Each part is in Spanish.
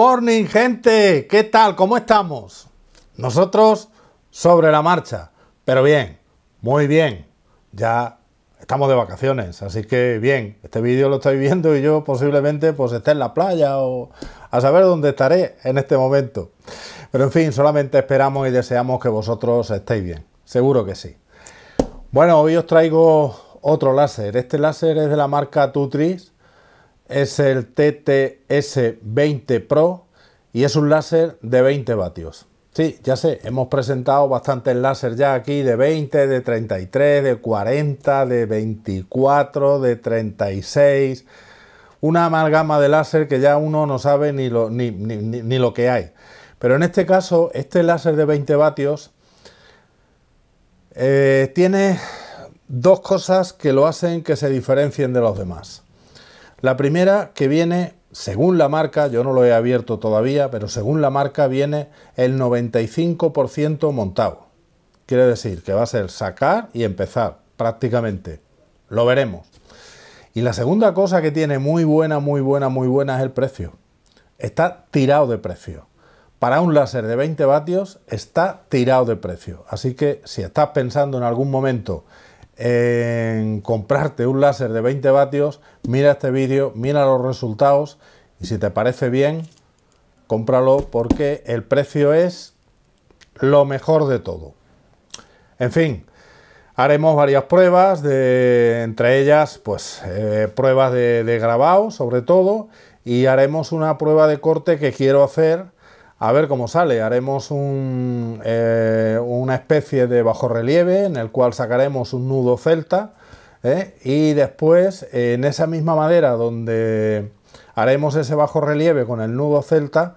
morning, gente. ¿Qué tal? ¿Cómo estamos? Nosotros sobre la marcha, pero bien, muy bien. Ya estamos de vacaciones, así que bien. Este vídeo lo estoy viendo y yo posiblemente pues esté en la playa o a saber dónde estaré en este momento. Pero en fin, solamente esperamos y deseamos que vosotros estéis bien. Seguro que sí. Bueno, hoy os traigo otro láser. Este láser es de la marca Tutris es el TTS 20 Pro y es un láser de 20 vatios. Sí, ya sé, hemos presentado bastantes láser ya aquí de 20, de 33, de 40, de 24, de 36. Una amalgama de láser que ya uno no sabe ni lo, que hay. Pero en este caso, este láser de 20 vatios eh, tiene dos cosas que lo hacen que se diferencien de los demás. La primera que viene, según la marca, yo no lo he abierto todavía, pero según la marca viene el 95% montado. Quiere decir que va a ser sacar y empezar, prácticamente. Lo veremos. Y la segunda cosa que tiene muy buena, muy buena, muy buena es el precio. Está tirado de precio. Para un láser de 20 vatios está tirado de precio. Así que si estás pensando en algún momento en comprarte un láser de 20 vatios, mira este vídeo, mira los resultados y si te parece bien, cómpralo porque el precio es lo mejor de todo. En fin, haremos varias pruebas, de, entre ellas pues eh, pruebas de, de grabado sobre todo y haremos una prueba de corte que quiero hacer a ver cómo sale. Haremos eh, una especie de bajorrelieve en el cual sacaremos un nudo celta ¿eh? y después en esa misma madera donde haremos ese bajorrelieve con el nudo celta,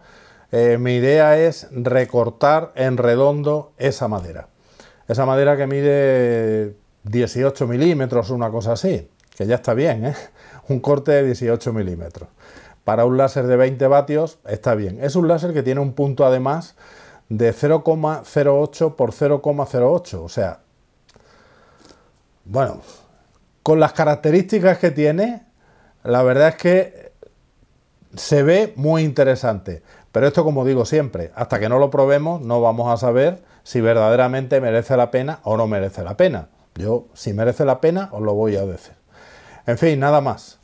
eh, mi idea es recortar en redondo esa madera. Esa madera que mide 18 milímetros, una cosa así, que ya está bien, un corte de 18 milímetros. Para un láser de 20 vatios está bien. Es un láser que tiene un punto además de 0,08 por 0,08. O sea, bueno, con las características que tiene, la verdad es que se ve muy interesante. Pero esto, como digo siempre, hasta que no lo probemos, no vamos a saber si verdaderamente merece la pena o no merece la pena. Yo, si merece la pena, os lo voy a decir. En fin, nada más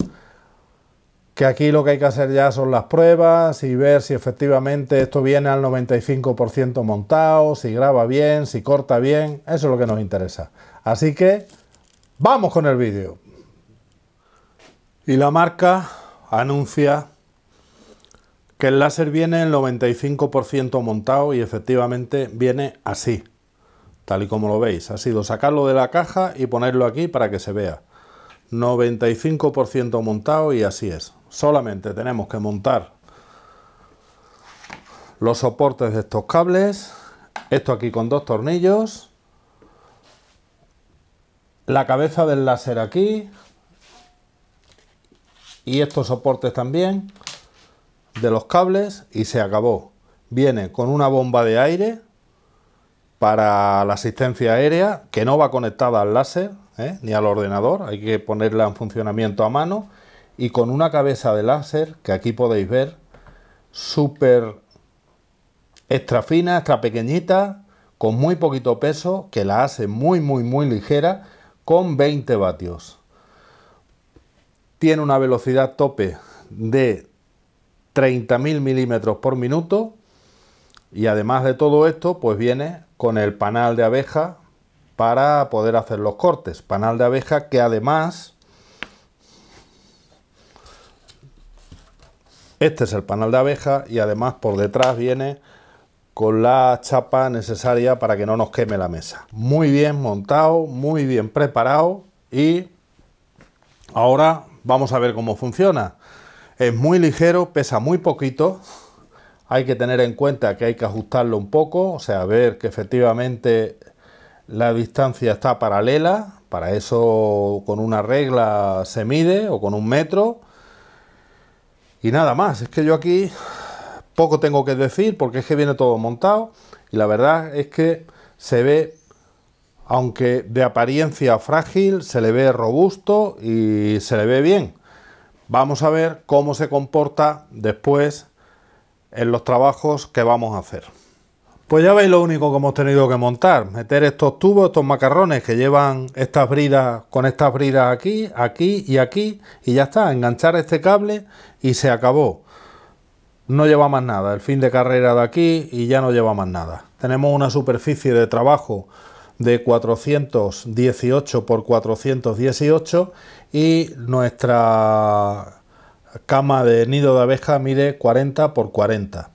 que aquí lo que hay que hacer ya son las pruebas y ver si efectivamente esto viene al 95% montado, si graba bien, si corta bien, eso es lo que nos interesa. Así que vamos con el vídeo. Y la marca anuncia que el láser viene el 95% montado y efectivamente viene así, tal y como lo veis. Ha sido sacarlo de la caja y ponerlo aquí para que se vea. 95% montado y así es solamente tenemos que montar los soportes de estos cables, esto aquí con dos tornillos, la cabeza del láser aquí y estos soportes también de los cables y se acabó. Viene con una bomba de aire para la asistencia aérea que no va conectada al láser ¿eh? ni al ordenador, hay que ponerla en funcionamiento a mano y con una cabeza de láser que aquí podéis ver, súper extra fina, extra pequeñita, con muy poquito peso, que la hace muy, muy, muy ligera, con 20 vatios. Tiene una velocidad tope de 30.000 milímetros por minuto y además de todo esto, pues viene con el panal de abeja para poder hacer los cortes. Panal de abeja que además Este es el panel de abeja y además por detrás viene con la chapa necesaria para que no nos queme la mesa. Muy bien montado, muy bien preparado y ahora vamos a ver cómo funciona. Es muy ligero, pesa muy poquito. Hay que tener en cuenta que hay que ajustarlo un poco, o sea, ver que efectivamente la distancia está paralela. Para eso con una regla se mide o con un metro y nada más, es que yo aquí poco tengo que decir porque es que viene todo montado y la verdad es que se ve, aunque de apariencia frágil, se le ve robusto y se le ve bien. Vamos a ver cómo se comporta después en los trabajos que vamos a hacer. Pues ya veis lo único que hemos tenido que montar, meter estos tubos, estos macarrones que llevan estas bridas, con estas bridas aquí, aquí y aquí, y ya está, enganchar este cable y se acabó. No lleva más nada, el fin de carrera de aquí y ya no lleva más nada. Tenemos una superficie de trabajo de 418 por 418 y nuestra cama de nido de abeja mide 40 por 40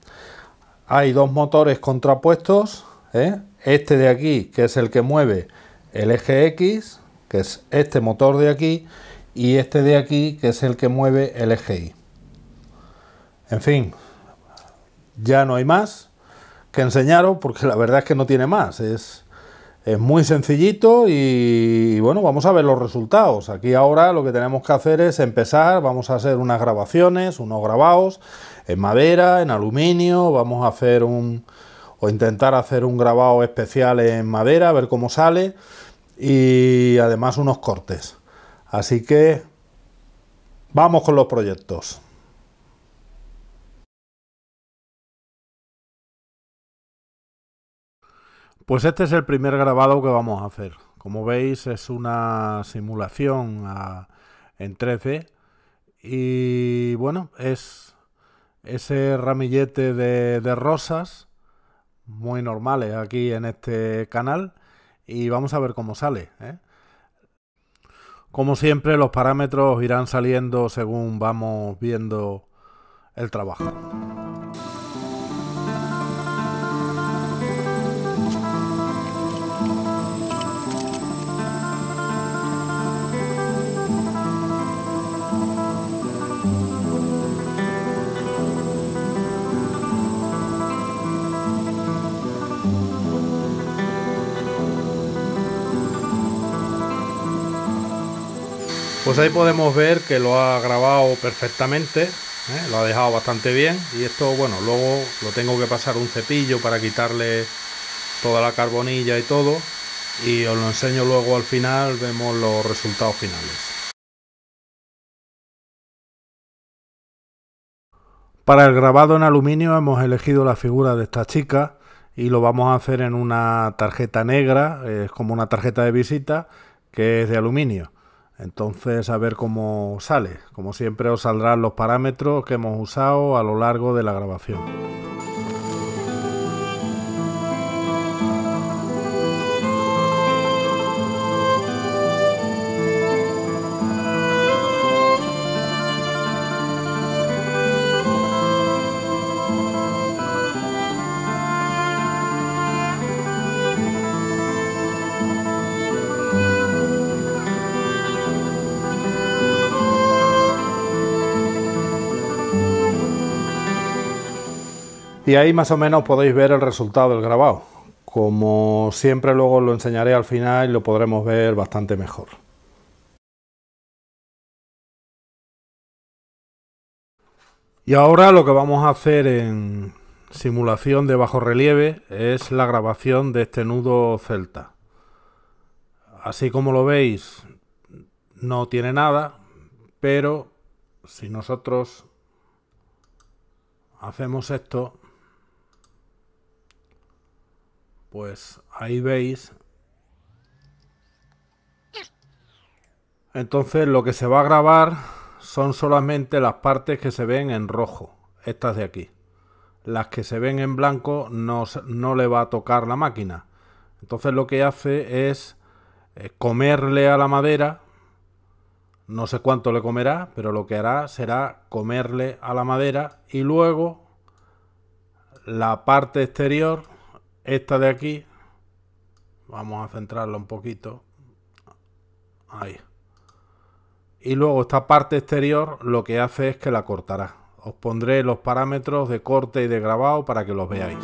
hay dos motores contrapuestos, ¿eh? este de aquí que es el que mueve el eje X, que es este motor de aquí, y este de aquí que es el que mueve el eje Y. En fin, ya no hay más que enseñaros porque la verdad es que no tiene más. Es, es muy sencillito y, bueno, vamos a ver los resultados. Aquí ahora lo que tenemos que hacer es empezar, vamos a hacer unas grabaciones, unos grabados en madera, en aluminio, vamos a hacer un, o intentar hacer un grabado especial en madera, a ver cómo sale y además unos cortes. Así que vamos con los proyectos. Pues este es el primer grabado que vamos a hacer. Como veis es una simulación ah, en 3D y bueno, es ese ramillete de, rosas muy normales aquí en este canal y vamos a ver cómo sale. ¿eh? Como siempre los parámetros irán saliendo según vamos viendo el trabajo. Pues ahí podemos ver que lo ha grabado perfectamente, ¿eh? lo ha dejado bastante bien y esto, bueno, luego lo tengo que pasar un cepillo para quitarle toda la carbonilla y todo y os lo enseño luego al final, vemos los resultados finales. Para el grabado en aluminio hemos elegido la figura de esta chica y lo vamos a hacer en una tarjeta negra, es como una tarjeta de visita que es de aluminio. Entonces, a ver cómo sale. Como siempre, os saldrán los parámetros que hemos usado a lo largo de la grabación. Y ahí más o menos podéis ver el resultado del grabado. Como siempre luego lo enseñaré al final y lo podremos ver bastante mejor. Y ahora lo que vamos a hacer en simulación de bajo relieve es la grabación de este nudo celta. Así como lo veis, no tiene nada, pero si nosotros hacemos esto, pues ahí veis. Entonces lo que se va a grabar son solamente las partes que se ven en rojo, estas de aquí. Las que se ven en blanco no, no le va a tocar la máquina. Entonces lo que hace es eh, comerle a la madera, no sé cuánto le comerá, pero lo que hará será comerle a la madera y luego la parte exterior esta de aquí, vamos a centrarla un poquito. Ahí. Y luego esta parte exterior lo que hace es que la cortará. Os pondré los parámetros de corte y de grabado para que los veáis.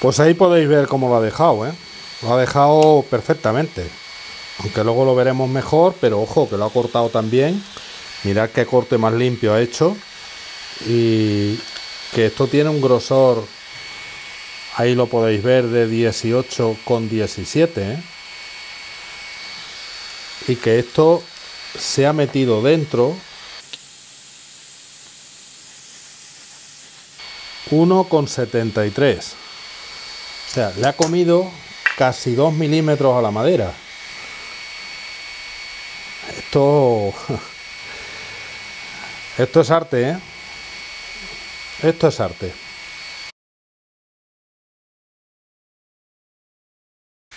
Pues ahí podéis ver cómo lo ha dejado, ¿eh? Lo ha dejado perfectamente. Aunque luego lo veremos mejor, pero ojo, que lo ha cortado también. Mirad qué corte más limpio ha hecho. Y que esto tiene un grosor, ahí lo podéis ver, de 18 con 17. Y que esto se ha metido dentro 1,73. O sea, le ha comido casi 2 milímetros a la madera. Esto... Esto es arte, ¿eh? Esto es arte.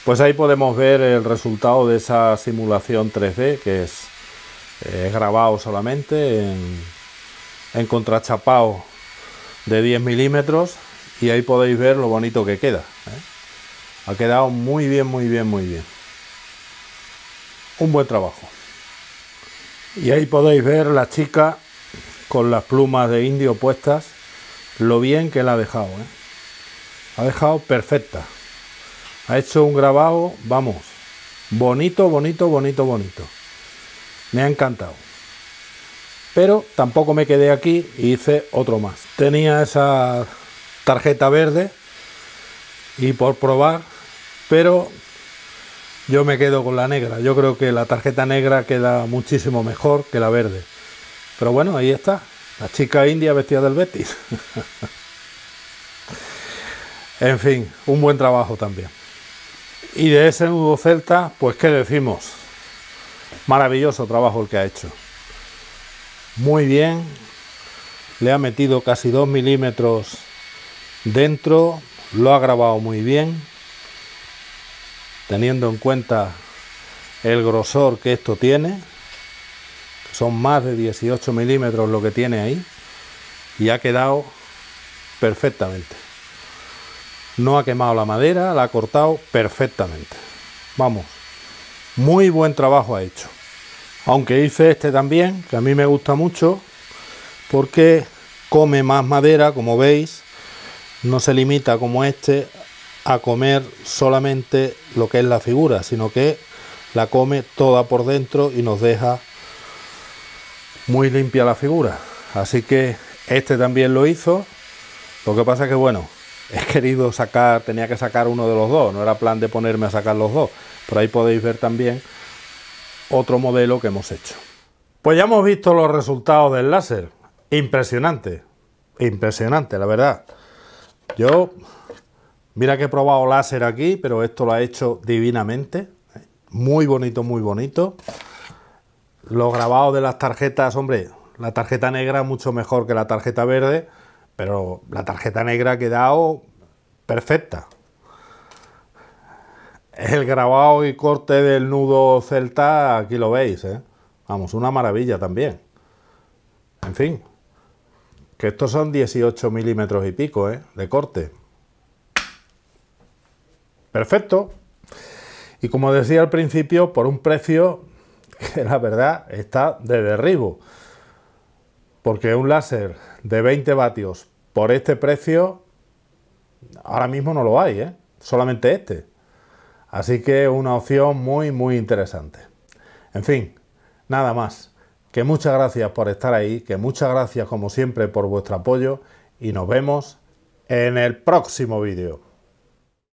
Pues ahí podemos ver el resultado de esa simulación 3D que eh, es, grabado solamente en, en contrachapado de 10 milímetros y ahí podéis ver lo bonito que queda. ¿eh? Ha quedado muy bien, muy bien, muy bien. Un buen trabajo. Y ahí podéis ver la chica con las plumas de indio puestas, lo bien que la ha dejado. ¿eh? Ha dejado perfecta. Ha hecho un grabado, vamos, bonito, bonito, bonito, bonito. Me ha encantado. Pero tampoco me quedé aquí y hice otro más. Tenía esa tarjeta verde y por probar, pero yo me quedo con la negra. Yo creo que la tarjeta negra queda muchísimo mejor que la verde. Pero bueno, ahí está, la chica india vestida del Betis. en fin, un buen trabajo también. Y de ese nudo celta, pues qué decimos. Maravilloso trabajo el que ha hecho. Muy bien. Le ha metido casi 2 milímetros dentro, lo ha grabado muy bien, teniendo en cuenta el grosor que esto tiene, son más de 18 milímetros lo que tiene ahí, y ha quedado perfectamente. No ha quemado la madera, la ha cortado perfectamente. Vamos, muy buen trabajo ha hecho. Aunque hice este también, que a mí me gusta mucho, porque come más madera, como veis, no se limita como este a comer solamente lo que es la figura, sino que la come toda por dentro y nos deja muy limpia la figura. Así que este también lo hizo. Lo que pasa que bueno, he querido sacar, tenía que sacar uno de los dos, no era plan de ponerme a sacar los dos. pero ahí podéis ver también otro modelo que hemos hecho. Pues ya hemos visto los resultados del láser. Impresionante, impresionante, la verdad. Yo, mira que he probado láser aquí, pero esto lo ha hecho divinamente. Muy bonito, muy bonito. Los grabados de las tarjetas, hombre, la tarjeta negra mucho mejor que la tarjeta verde, pero la tarjeta negra ha quedado perfecta. El grabado y corte del nudo celta, aquí lo veis, ¿eh? Vamos, una maravilla también. En fin, que estos son 18 milímetros y pico, ¿eh? De corte. Perfecto. Y como decía al principio, por un precio que la verdad está de derribo. Porque un láser de 20 vatios por este precio, ahora mismo no lo hay, ¿eh? solamente este. Así que una opción muy, muy interesante. En fin, nada más. Que muchas gracias por estar ahí, que muchas gracias como siempre por vuestro apoyo y nos vemos en el próximo vídeo.